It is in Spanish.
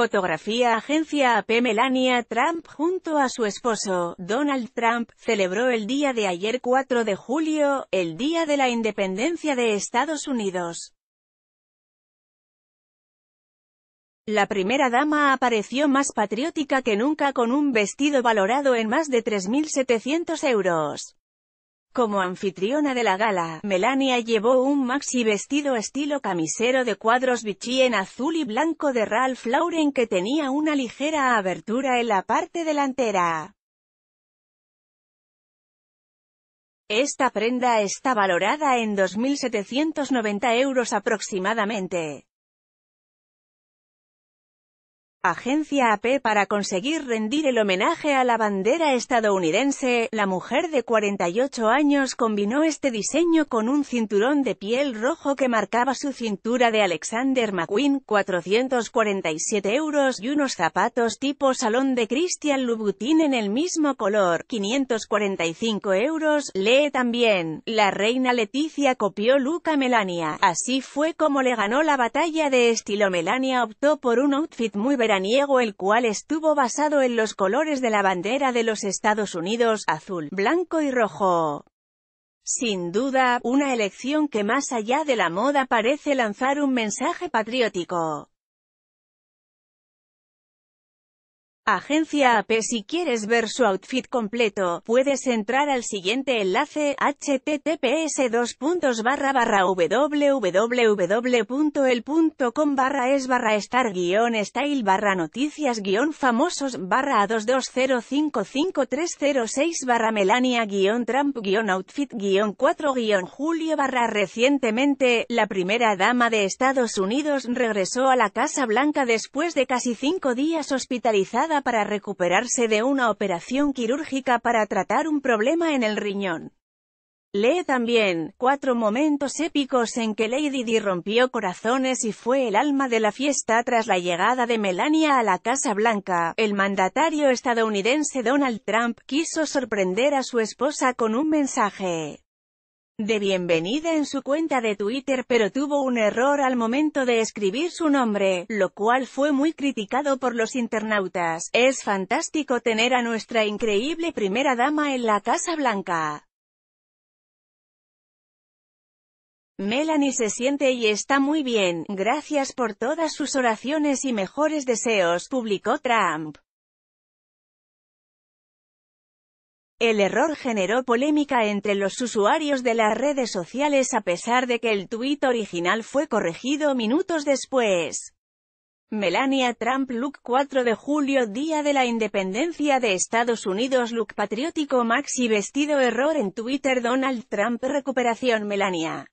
Fotografía Agencia AP Melania Trump junto a su esposo, Donald Trump, celebró el día de ayer 4 de julio, el Día de la Independencia de Estados Unidos. La primera dama apareció más patriótica que nunca con un vestido valorado en más de 3.700 euros. Como anfitriona de la gala, Melania llevó un maxi vestido estilo camisero de cuadros Vichy en azul y blanco de Ralph Lauren que tenía una ligera abertura en la parte delantera. Esta prenda está valorada en 2.790 euros aproximadamente. Agencia AP para conseguir rendir el homenaje a la bandera estadounidense, la mujer de 48 años combinó este diseño con un cinturón de piel rojo que marcaba su cintura de Alexander McQueen, 447 euros, y unos zapatos tipo salón de Christian Louboutin en el mismo color, 545 euros. Lee también, la reina Leticia copió Luca Melania, así fue como le ganó la batalla de estilo Melania optó por un outfit muy el cual estuvo basado en los colores de la bandera de los Estados Unidos, azul, blanco y rojo. Sin duda, una elección que más allá de la moda parece lanzar un mensaje patriótico. Agencia AP Si quieres ver su outfit completo, puedes entrar al siguiente enlace, https www.el.com barra es barra star guión style barra noticias famosos barra a barra melania guión trump outfit 4 guión julio barra recientemente, la primera dama de Estados Unidos regresó a la Casa Blanca después de casi cinco días hospitalizada para recuperarse de una operación quirúrgica para tratar un problema en el riñón. Lee también, cuatro momentos épicos en que Lady Di rompió corazones y fue el alma de la fiesta tras la llegada de Melania a la Casa Blanca. El mandatario estadounidense Donald Trump quiso sorprender a su esposa con un mensaje de bienvenida en su cuenta de Twitter pero tuvo un error al momento de escribir su nombre, lo cual fue muy criticado por los internautas. Es fantástico tener a nuestra increíble primera dama en la Casa Blanca. Melanie se siente y está muy bien, gracias por todas sus oraciones y mejores deseos, publicó Trump. El error generó polémica entre los usuarios de las redes sociales a pesar de que el tuit original fue corregido minutos después. Melania Trump Look 4 de julio Día de la Independencia de Estados Unidos Look patriótico Maxi vestido error en Twitter Donald Trump Recuperación Melania